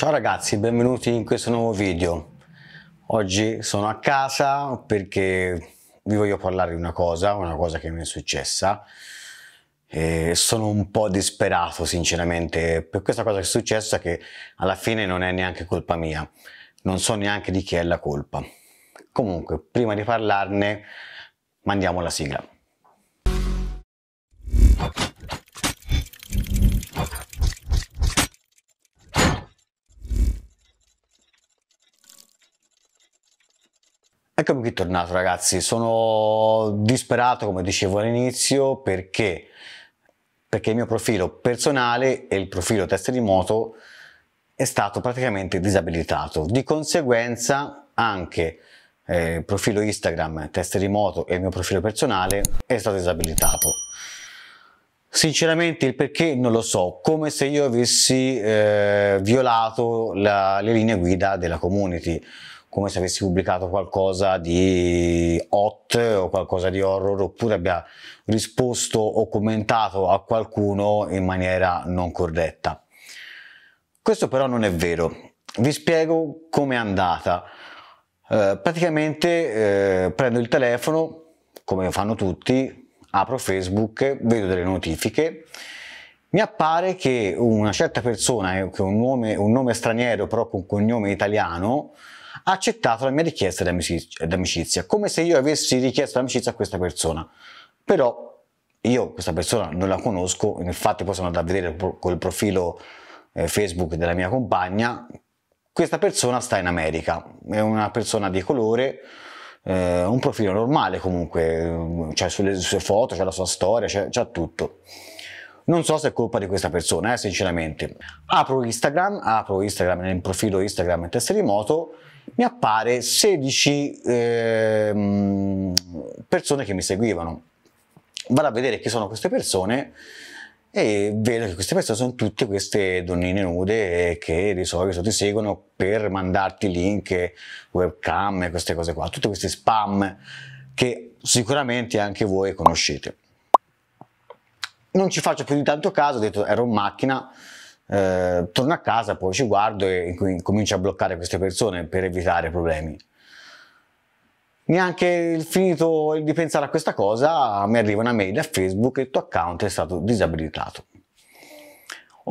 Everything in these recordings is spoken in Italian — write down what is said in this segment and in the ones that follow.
Ciao ragazzi, benvenuti in questo nuovo video. Oggi sono a casa perché vi voglio parlare di una cosa, una cosa che mi è successa. E sono un po' disperato sinceramente per questa cosa che è successa che alla fine non è neanche colpa mia. Non so neanche di chi è la colpa. Comunque, prima di parlarne, mandiamo la sigla. Eccomi qui tornato ragazzi, sono disperato come dicevo all'inizio perché? perché il mio profilo personale e il profilo testa di moto è stato praticamente disabilitato, di conseguenza anche eh, il profilo Instagram testa di moto e il mio profilo personale è stato disabilitato. Sinceramente il perché non lo so, come se io avessi eh, violato la, le linee guida della community come se avessi pubblicato qualcosa di hot o qualcosa di horror oppure abbia risposto o commentato a qualcuno in maniera non corretta. Questo però non è vero. Vi spiego come è andata. Eh, praticamente eh, prendo il telefono, come fanno tutti, apro Facebook, vedo delle notifiche mi appare che una certa persona, eh, che un nome, un nome straniero però con cognome italiano, ha accettato la mia richiesta di amicizia, come se io avessi richiesto l'amicizia a questa persona. Però io questa persona non la conosco, infatti poi sono andato a vedere col profilo eh, Facebook della mia compagna, questa persona sta in America, è una persona di colore, eh, un profilo normale comunque, eh, c'è cioè sulle sue foto, c'è la sua storia, c'è, tutto. Non so se è colpa di questa persona, eh, sinceramente. Apro Instagram, apro Instagram nel profilo Instagram Tessere Moto mi appare 16 eh, persone che mi seguivano. Vado a vedere chi sono queste persone e vedo che queste persone sono tutte queste donnine nude che di solito ti seguono per mandarti link, webcam e queste cose qua, tutti questi spam che sicuramente anche voi conoscete. Non ci faccio più di tanto caso, ho detto ero in macchina, eh, torno a casa, poi ci guardo e comincio a bloccare queste persone per evitare problemi. Neanche il finito di pensare a questa cosa mi arriva una mail a Facebook e il tuo account è stato disabilitato.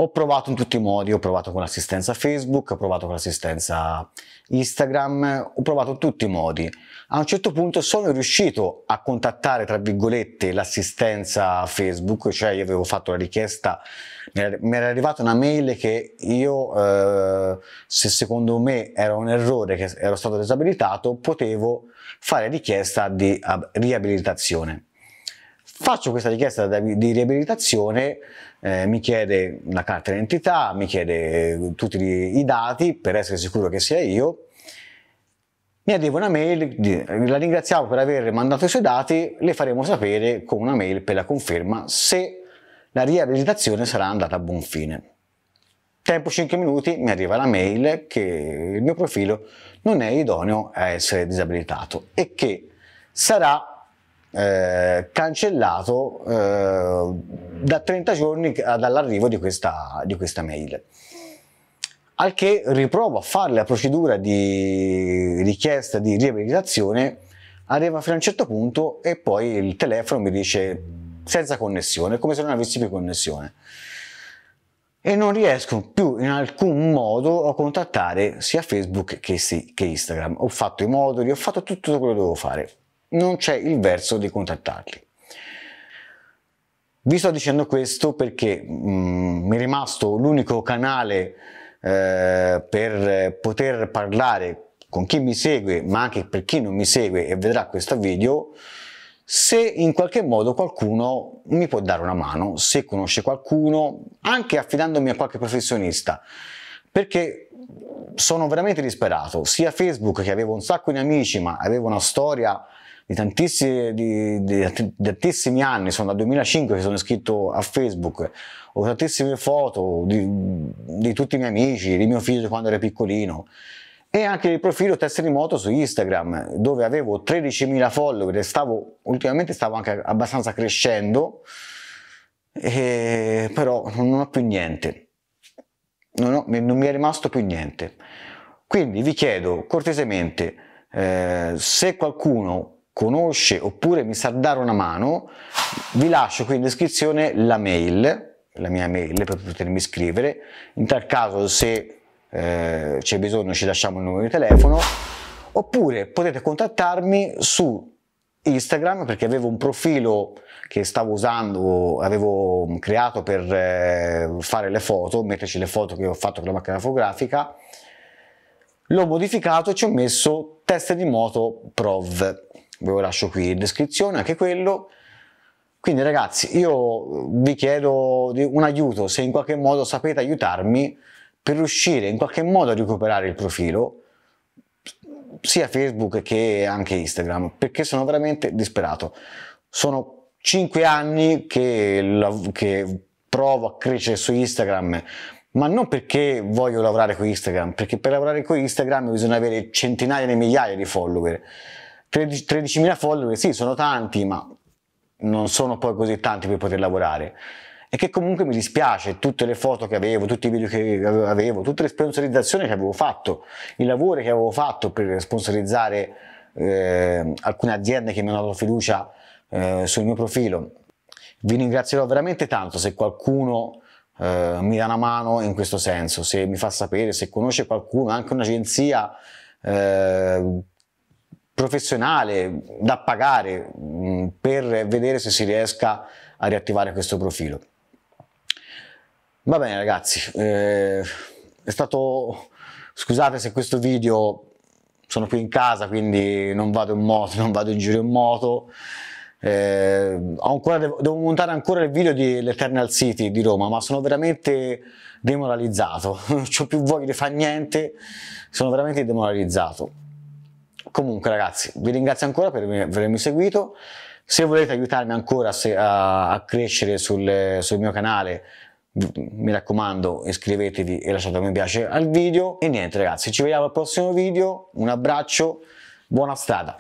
Ho provato in tutti i modi, ho provato con l'assistenza Facebook, ho provato con l'assistenza Instagram, ho provato in tutti i modi. A un certo punto sono riuscito a contattare, tra virgolette, l'assistenza Facebook, cioè io avevo fatto la richiesta, mi era arrivata una mail che io, eh, se secondo me era un errore che ero stato disabilitato, potevo fare richiesta di riabilitazione. Faccio questa richiesta di riabilitazione, eh, mi chiede la carta d'identità, mi chiede eh, tutti i dati per essere sicuro che sia io. Mi arriva una mail, la ringraziamo per aver mandato i suoi dati, le faremo sapere con una mail per la conferma se la riabilitazione sarà andata a buon fine. Tempo 5 minuti, mi arriva la mail che il mio profilo non è idoneo a essere disabilitato e che sarà eh, cancellato eh, da 30 giorni dall'arrivo di questa, di questa mail. Al che riprovo a fare la procedura di richiesta di riabilitazione, arriva fino a un certo punto e poi il telefono mi dice senza connessione, come se non avessi più connessione. E non riesco più in alcun modo a contattare sia Facebook che, sì, che Instagram. Ho fatto i moduli, ho fatto tutto quello che dovevo fare non c'è il verso di contattarli. Vi sto dicendo questo perché mh, mm, mi è rimasto l'unico canale eh, per poter parlare con chi mi segue, ma anche per chi non mi segue e vedrà questo video, se in qualche modo qualcuno mi può dare una mano, se conosce qualcuno, anche affidandomi a qualche professionista, perché sono veramente disperato, sia Facebook che avevo un sacco di amici, ma avevo una storia di tantissimi, di, di, tantissimi anni, sono dal 2005 che sono iscritto a Facebook, ho tantissime foto di, di tutti i miei amici, di mio figlio quando era piccolino e anche il profilo test di moto su Instagram dove avevo 13.000 follower e stavo, ultimamente stavo anche abbastanza crescendo e, però non ho più niente non, ho, non, mi è rimasto più niente quindi vi chiedo cortesemente eh, se qualcuno conosce oppure mi sa dare una mano, vi lascio qui in descrizione la mail, la mia mail per potermi scrivere. In tal caso se eh, c'è bisogno ci lasciamo il numero di telefono oppure potete contattarmi su Instagram perché avevo un profilo che stavo usando, avevo creato per eh, fare le foto, metterci le foto che ho fatto con la macchina fotografica. L'ho modificato e ci ho messo test di moto prov ve lo lascio qui in descrizione, anche quello. Quindi ragazzi, io vi chiedo un aiuto, se in qualche modo sapete aiutarmi per riuscire in qualche modo a recuperare il profilo, sia Facebook che anche Instagram, perché sono veramente disperato. Sono 5 anni che, che provo a crescere su Instagram, ma non perché voglio lavorare con Instagram, perché per lavorare con Instagram bisogna avere centinaia di migliaia di follower. 13, 13.000 follower, sì, sono tanti, ma non sono poi così tanti per poter lavorare. E che comunque mi dispiace, tutte le foto che avevo, tutti i video che avevo, tutte le sponsorizzazioni che avevo fatto, il lavoro che avevo fatto per sponsorizzare eh, alcune aziende che mi hanno dato fiducia eh, sul mio profilo. Vi ringrazierò veramente tanto se qualcuno eh, mi dà una mano in questo senso, se mi fa sapere, se conosce qualcuno, anche un'agenzia eh, professionale da pagare mm, per vedere se si riesca a riattivare questo profilo. Va bene ragazzi, eh, è stato... Scusate se questo video sono qui in casa, quindi non vado in moto, non vado in giro in moto. Eh, ancora, devo, devo, montare ancora il video dell'Eternal City di Roma, ma sono veramente demoralizzato. Non ho più voglia di fare niente, sono veramente demoralizzato. Comunque ragazzi, vi ringrazio ancora per avermi seguito. Se volete aiutarmi ancora a, crescere sul, sul mio canale, mi raccomando iscrivetevi e lasciate un mi piace al video. E niente ragazzi, ci vediamo al prossimo video, un abbraccio, buona strada!